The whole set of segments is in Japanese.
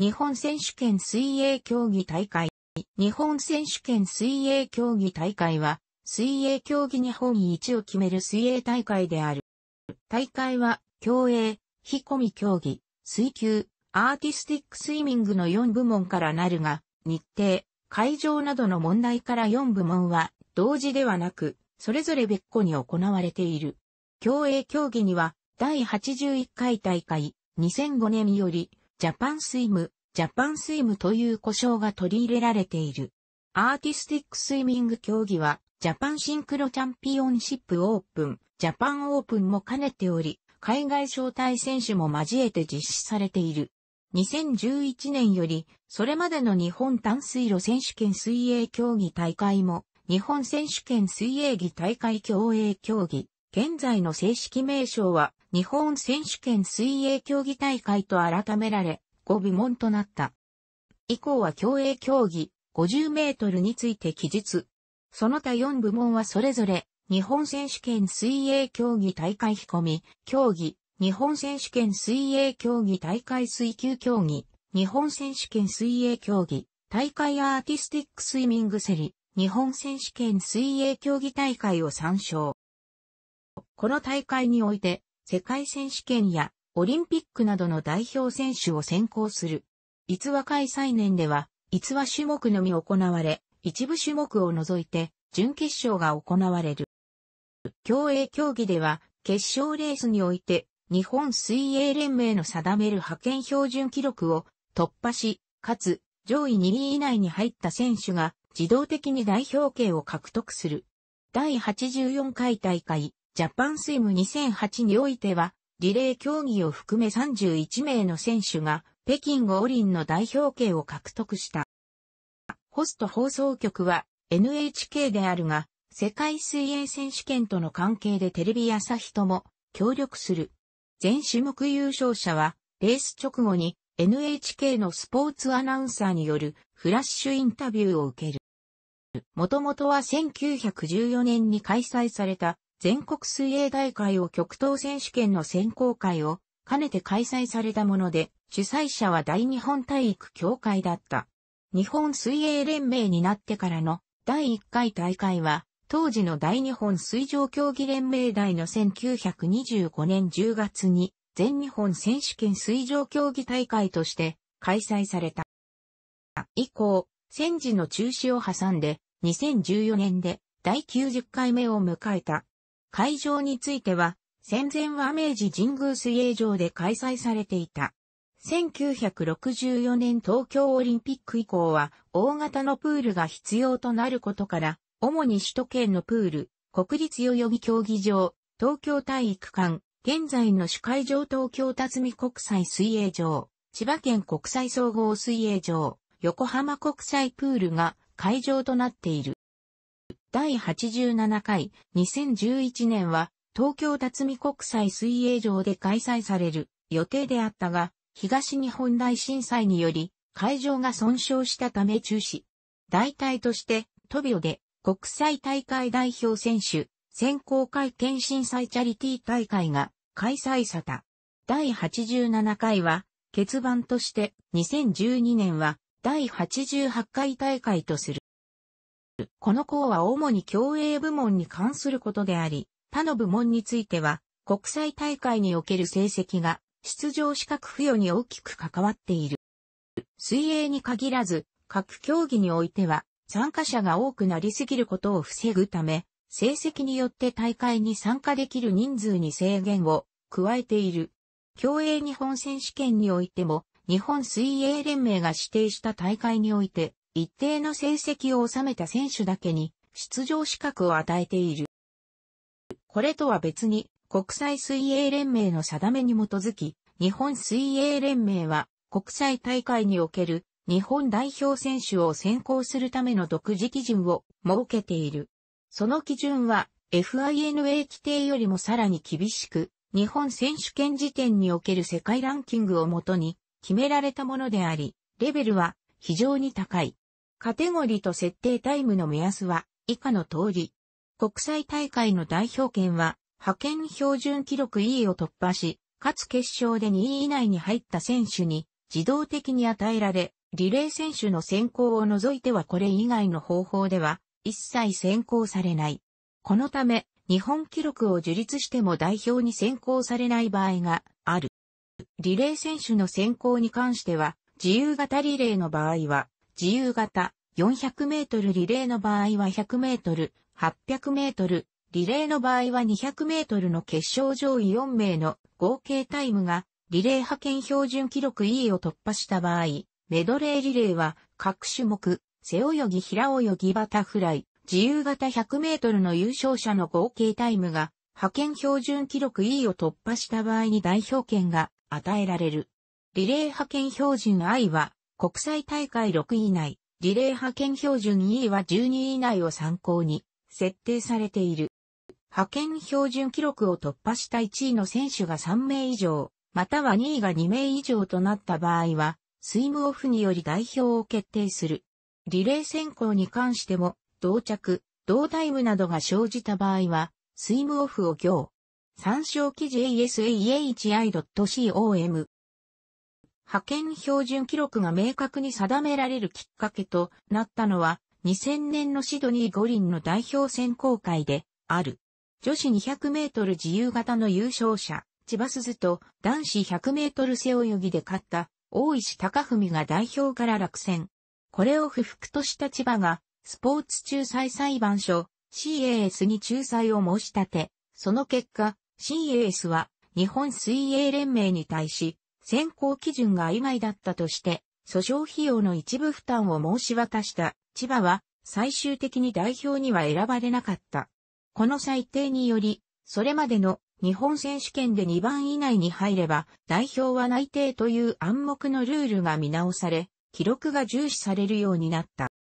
日本選手権水泳競技大会。日本選手権水泳競技大会は、水泳競技日本一を決める水泳大会である。大会は、競泳、引込み競技、水球、アーティスティックスイミングの4部門からなるが、日程、会場などの問題から4部門は、同時ではなく、それぞれ別個に行われている。競泳競技には、第81回大会、2005年より、ジャパンスイム、ジャパンスイムという呼称が取り入れられている。アーティスティックスイミング競技は、ジャパンシンクロチャンピオンシップオープン、ジャパンオープンも兼ねており、海外招待選手も交えて実施されている。2011年より、それまでの日本短水路選手権水泳競技大会も、日本選手権水泳技大会競泳競技、現在の正式名称は、日本選手権水泳競技大会と改められ、5部門となった。以降は競泳競技、50メートルについて記述。その他4部門はそれぞれ、日本選手権水泳競技大会引込、み、競技、日本選手権水泳競技大会水球競技、日本選手権水泳競技、大会アーティスティックスイミングセリ、日本選手権水泳競技大会を参照。この大会において、世界選手権やオリンピックなどの代表選手を選考する。逸話開催年では、逸話種目のみ行われ、一部種目を除いて、準決勝が行われる。競泳競技では、決勝レースにおいて、日本水泳連盟の定める派遣標準記録を突破し、かつ、上位2位以内に入った選手が自動的に代表権を獲得する。第84回大会、ジャパンスイム2008においては、リレー競技を含め31名の選手が北京五輪の代表権を獲得した。ホスト放送局は NHK であるが、世界水泳選手権との関係でテレビ朝日とも協力する。全種目優勝者は、レース直後に NHK のスポーツアナウンサーによるフラッシュインタビューを受ける。もともとは1914年に開催された全国水泳大会を極東選手権の選考会を兼ねて開催されたもので、主催者は大日本体育協会だった。日本水泳連盟になってからの第1回大会は、当時の大日本水上競技連盟大の1925年10月に全日本選手権水上競技大会として開催された。以降、戦時の中止を挟んで2014年で第90回目を迎えた。会場については、戦前は明治神宮水泳場で開催されていた。1964年東京オリンピック以降は大型のプールが必要となることから、主に首都圏のプール、国立代々木競技場、東京体育館、現在の主会場東京辰巳国際水泳場、千葉県国際総合水泳場、横浜国際プールが会場となっている。第87回2011年は東京辰巳国際水泳場で開催される予定であったが、東日本大震災により会場が損傷したため中止。代替としてトビオで国際大会代表選手選考会見震災チャリティー大会が開催された。第87回は欠番として2012年は第88回大会とする。この項は主に競泳部門に関することであり、他の部門については、国際大会における成績が、出場資格付与に大きく関わっている。水泳に限らず、各競技においては、参加者が多くなりすぎることを防ぐため、成績によって大会に参加できる人数に制限を加えている。競泳日本選手権においても、日本水泳連盟が指定した大会において、一定の成績を収めた選手だけに出場資格を与えている。これとは別に国際水泳連盟の定めに基づき、日本水泳連盟は国際大会における日本代表選手を選考するための独自基準を設けている。その基準は FINA 規定よりもさらに厳しく、日本選手権時点における世界ランキングをもとに決められたものであり、レベルは非常に高い。カテゴリーと設定タイムの目安は以下の通り。国際大会の代表権は、派遣標準記録 E を突破し、かつ決勝で2位以内に入った選手に自動的に与えられ、リレー選手の選考を除いてはこれ以外の方法では一切選考されない。このため、日本記録を樹立しても代表に選考されない場合がある。リレー選手の選考に関しては、自由型リレーの場合は、自由形、400メートルリレーの場合は100メートル、800メートル、リレーの場合は200メートルの決勝上位4名の合計タイムが、リレー派遣標準記録 E を突破した場合、メドレーリレーは各種目、背泳ぎ平泳ぎバタフライ、自由形100メートルの優勝者の合計タイムが、派遣標準記録 E を突破した場合に代表権が与えられる。リレー派遣標準 I は、国際大会6位以内、リレー派遣標準2位は12位以内を参考に設定されている。派遣標準記録を突破した1位の選手が3名以上、または2位が2名以上となった場合は、スイムオフにより代表を決定する。リレー選考に関しても、同着、同タイムなどが生じた場合は、スイムオフを行。参照記事 asahi.com 派遣標準記録が明確に定められるきっかけとなったのは、2000年のシドニー五輪の代表選考会である。女子200メートル自由形の優勝者、千葉鈴と男子100メートル背泳ぎで勝った大石隆文が代表から落選。これを不服とした千葉が、スポーツ仲裁裁判所 CAS に仲裁を申し立て、その結果、CAS は日本水泳連盟に対し、選考基準が曖昧だったとして、訴訟費用の一部負担を申し渡した千葉は最終的に代表には選ばれなかった。この裁定により、それまでの日本選手権で2番以内に入れば代表は内定という暗黙のルールが見直され、記録が重視されるようになった。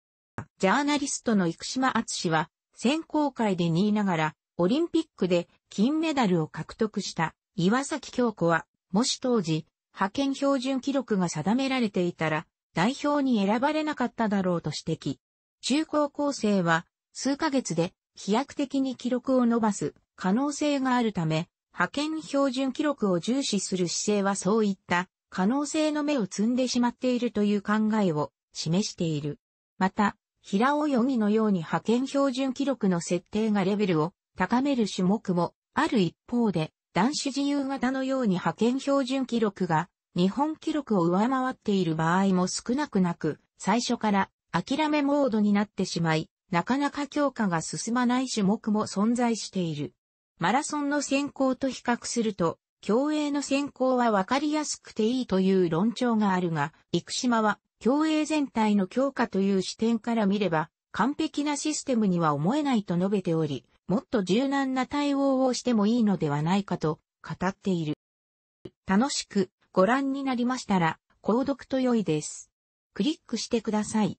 ジャーナリストの生島敦は選考会で2位ながらオリンピックで金メダルを獲得した岩崎京子は、もし当時派遣標準記録が定められていたら、代表に選ばれなかっただろうと指摘。中高校生は、数ヶ月で飛躍的に記録を伸ばす可能性があるため、派遣標準記録を重視する姿勢はそういった可能性の芽を摘んでしまっているという考えを示している。また、平泳ぎのように派遣標準記録の設定がレベルを高める種目もある一方で、男子自由型のように派遣標準記録が日本記録を上回っている場合も少なくなく、最初から諦めモードになってしまい、なかなか強化が進まない種目も存在している。マラソンの選考と比較すると、競泳の選考はわかりやすくていいという論調があるが、生島は競泳全体の強化という視点から見れば、完璧なシステムには思えないと述べており、もっと柔軟な対応をしてもいいのではないかと語っている。楽しくご覧になりましたら、購読と良いです。クリックしてください。